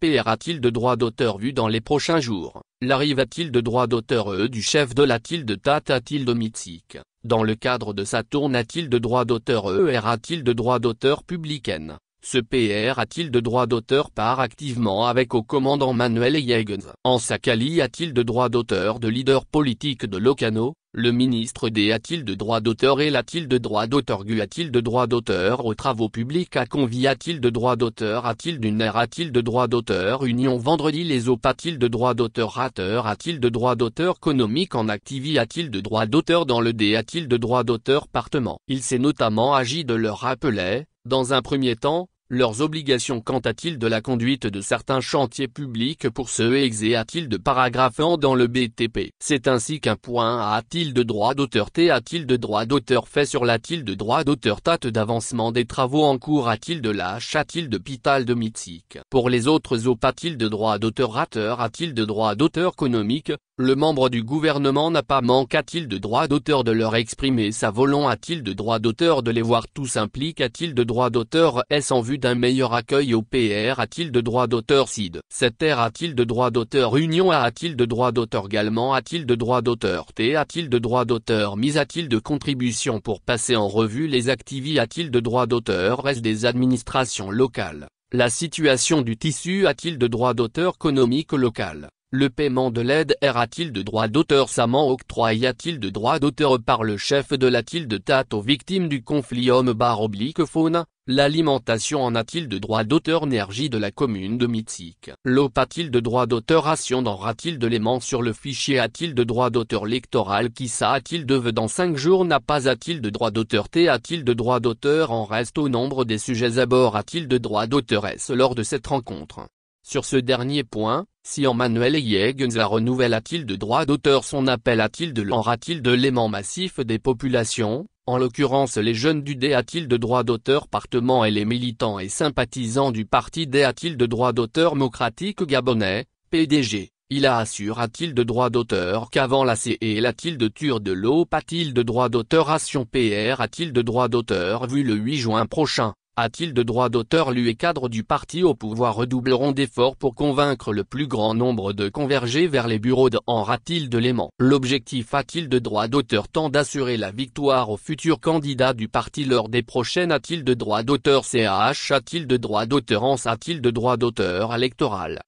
PR a t il de droit d'auteur vu dans les prochains jours L'arrive a t il de droit d'auteur E du chef de la tilde Tata de Mitzik Dans le cadre de sa tourne a-t-il de droit d'auteur E euh, a t il de droit d'auteur publicaine Ce PR a-t-il de droit d'auteur par activement avec au commandant Manuel Yeagens? En Sakali a-t-il de droit d'auteur de leader politique de Locano le ministre des a-t-il de droit d'auteur et l'a-t-il de droit d'auteur Gu a-t-il de droit d'auteur aux travaux publics A convi a-t-il de droit d'auteur a-t-il d'une aire a-t-il de droit d'auteur Union vendredi les op a-t-il de droit d'auteur rateur a-t-il de droit d'auteur économique en activité a-t-il de droit d'auteur dans le D a-t-il de droit d'auteur partement Il s'est notamment agi de leur rappeler, dans un premier temps, leurs obligations quant à-t-il de la conduite de certains chantiers publics pour ceux exé a-t-il de paragraphe 1 dans le BTP. C'est ainsi qu'un point a-t-il de droit d'auteur T a-t-il de droit d'auteur fait sur l'a-t-il de droit d'auteur Tate d'avancement des travaux en cours a-t-il de lâche a-t-il de pital de mythique. Pour les autres op a-t-il de droit d'auteur rateur a-t-il de droit d'auteur économique, le membre du gouvernement n'a pas manque-t-il de droit d'auteur de leur exprimer sa volonté a-t-il de droit d'auteur de les voir tous impliquent a-t-il de droit d'auteur est ce en vue d'un meilleur accueil au PR a-t-il de droit d'auteur CID cette r a a-t-il de droit d'auteur Union A t il de droit d'auteur Galement a-t-il de droit d'auteur T a-t-il de droit d'auteur Mise a-t-il de contribution pour passer en revue les activités a-t-il de droit d'auteur Reste des administrations locales La situation du tissu a-t-il de droit d'auteur économique local le paiement de l'aide R a-t-il de droit d'auteur Saman octroyé a-t-il de droit d'auteur par le chef de la de Tate aux victimes du conflit homme barre oblique faune L'alimentation en a-t-il de droit d'auteur Énergie de la commune de Mythique L'OP a-t-il de droit d'auteur dans a-t-il de l'aimant sur le fichier A-t-il de droit d'auteur Lectoral Qui ça a-t-il de vœux dans 5 jours N'a pas a-t-il de droit d'auteur T a-t-il de droit d'auteur En reste au nombre des sujets à bord a-t-il de droit d'auteur S lors de cette rencontre sur ce dernier point, si Emmanuel la renouvelle-t-il de droit d'auteur son appel a-t-il de l'enra-t-il de l'aimant massif des populations, en l'occurrence les jeunes du D a-t-il de droit d'auteur partement et les militants et sympathisants du parti dé a-t-il de droit d'auteur démocratique gabonais, PDG, il a a t il de droit d'auteur qu'avant la CEL a-t-il de tur de l'eau a-t-il de droit d'auteur Ration PR a-t-il de droit d'auteur vu le 8 juin prochain a-t-il de droit d'auteur Lui et cadre du parti au pouvoir redoubleront d'efforts pour convaincre le plus grand nombre de converger vers les bureaux de Henri-t-il de Léman. L'objectif a-t-il de droit d'auteur tant d'assurer la victoire aux futurs candidats du parti lors des prochaines a-t-il de droit d'auteur CAH a-t-il de droit d'auteur ANS a-t-il de droit d'auteur électoral